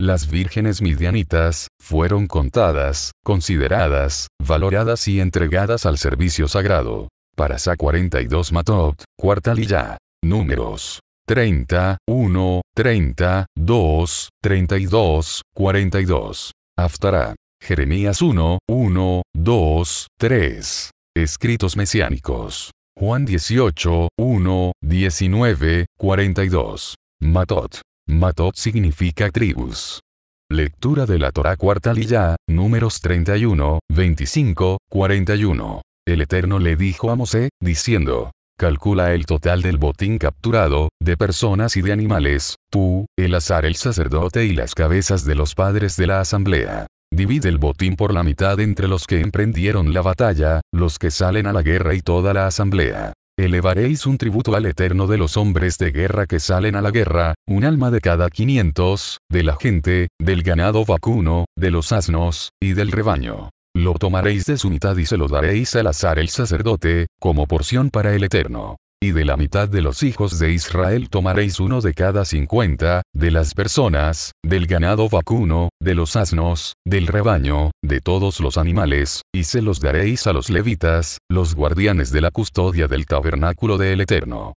Las vírgenes midianitas, fueron contadas, consideradas, valoradas y entregadas al servicio sagrado. Sa 42 Matot, Cuartalilla. Números 30, 1, 30, 2, 32, 42. Aftará. Jeremías 1, 1, 2, 3. Escritos mesiánicos. Juan 18, 1, 19, 42. Matot. Matot significa tribus. Lectura de la Torah cuarta Liyá, números 31, 25, 41. El Eterno le dijo a Mosé, diciendo, Calcula el total del botín capturado, de personas y de animales, tú, el azar el sacerdote y las cabezas de los padres de la asamblea. Divide el botín por la mitad entre los que emprendieron la batalla, los que salen a la guerra y toda la asamblea elevaréis un tributo al eterno de los hombres de guerra que salen a la guerra, un alma de cada 500, de la gente, del ganado vacuno, de los asnos, y del rebaño. Lo tomaréis de su mitad y se lo daréis al azar el sacerdote, como porción para el eterno y de la mitad de los hijos de Israel tomaréis uno de cada cincuenta, de las personas, del ganado vacuno, de los asnos, del rebaño, de todos los animales, y se los daréis a los levitas, los guardianes de la custodia del tabernáculo del Eterno.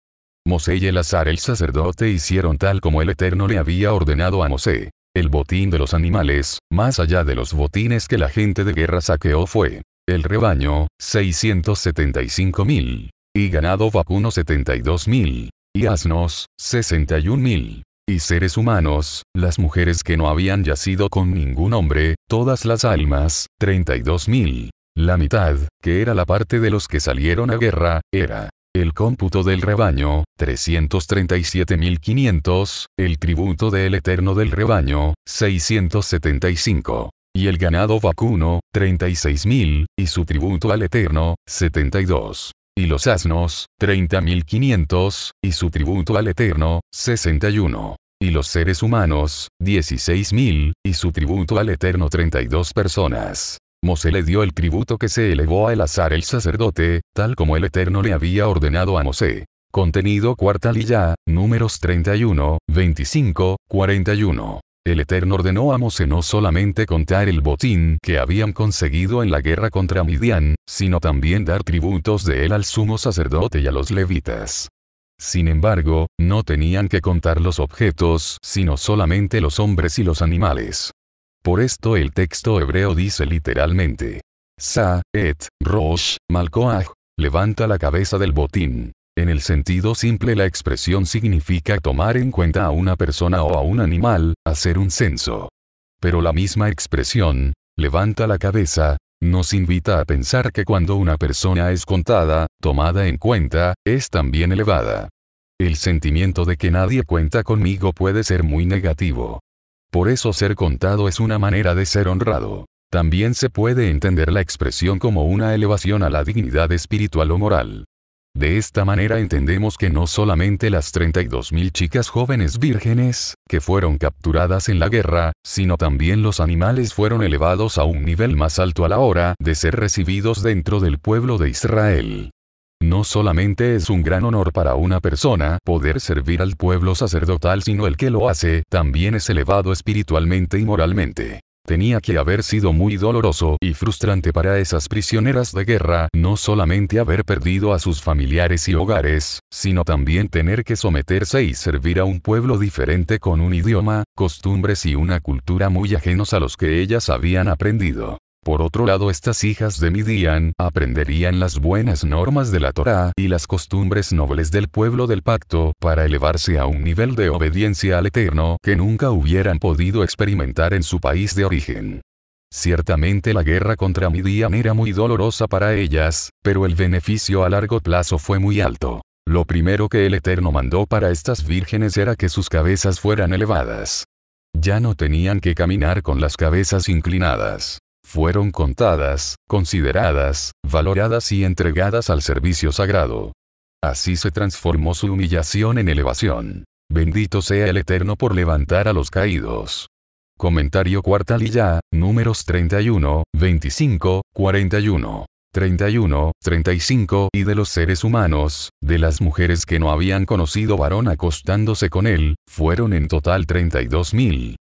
Mosé y Elazar el sacerdote hicieron tal como el Eterno le había ordenado a Mosé. El botín de los animales, más allá de los botines que la gente de guerra saqueó fue, el rebaño, 675 mil, y ganado vacuno 72.000, y asnos, 61.000. Y seres humanos, las mujeres que no habían yacido con ningún hombre, todas las almas, 32.000. La mitad, que era la parte de los que salieron a guerra, era el cómputo del rebaño, 337.500, el tributo del eterno del rebaño, 675. Y el ganado vacuno, 36.000, y su tributo al eterno, 72 y los asnos, 30.500, y su tributo al Eterno, 61. Y los seres humanos, 16.000, y su tributo al Eterno 32 personas. Mosé le dio el tributo que se elevó al azar el sacerdote, tal como el Eterno le había ordenado a Mosé. Contenido cuarta ya números 31, 25, 41. El Eterno ordenó a Mose no solamente contar el botín que habían conseguido en la guerra contra Midian, sino también dar tributos de él al sumo sacerdote y a los levitas. Sin embargo, no tenían que contar los objetos, sino solamente los hombres y los animales. Por esto el texto hebreo dice literalmente, Sa, et, Rosh, Malcoaj, levanta la cabeza del botín. En el sentido simple la expresión significa tomar en cuenta a una persona o a un animal, hacer un censo. Pero la misma expresión, levanta la cabeza, nos invita a pensar que cuando una persona es contada, tomada en cuenta, es también elevada. El sentimiento de que nadie cuenta conmigo puede ser muy negativo. Por eso ser contado es una manera de ser honrado. También se puede entender la expresión como una elevación a la dignidad espiritual o moral. De esta manera entendemos que no solamente las 32.000 chicas jóvenes vírgenes, que fueron capturadas en la guerra, sino también los animales fueron elevados a un nivel más alto a la hora de ser recibidos dentro del pueblo de Israel. No solamente es un gran honor para una persona poder servir al pueblo sacerdotal, sino el que lo hace también es elevado espiritualmente y moralmente. Tenía que haber sido muy doloroso y frustrante para esas prisioneras de guerra no solamente haber perdido a sus familiares y hogares, sino también tener que someterse y servir a un pueblo diferente con un idioma, costumbres y una cultura muy ajenos a los que ellas habían aprendido. Por otro lado estas hijas de Midian aprenderían las buenas normas de la Torá y las costumbres nobles del pueblo del pacto para elevarse a un nivel de obediencia al Eterno que nunca hubieran podido experimentar en su país de origen. Ciertamente la guerra contra Midian era muy dolorosa para ellas, pero el beneficio a largo plazo fue muy alto. Lo primero que el Eterno mandó para estas vírgenes era que sus cabezas fueran elevadas. Ya no tenían que caminar con las cabezas inclinadas fueron contadas, consideradas, valoradas y entregadas al servicio sagrado. Así se transformó su humillación en elevación. Bendito sea el Eterno por levantar a los caídos. Comentario Cuartalilla, números 31, 25, 41. 31, 35, y de los seres humanos, de las mujeres que no habían conocido varón acostándose con él, fueron en total 32.000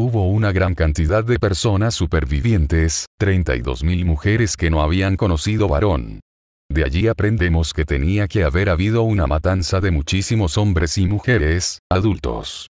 hubo una gran cantidad de personas supervivientes, 32.000 mujeres que no habían conocido varón. De allí aprendemos que tenía que haber habido una matanza de muchísimos hombres y mujeres, adultos.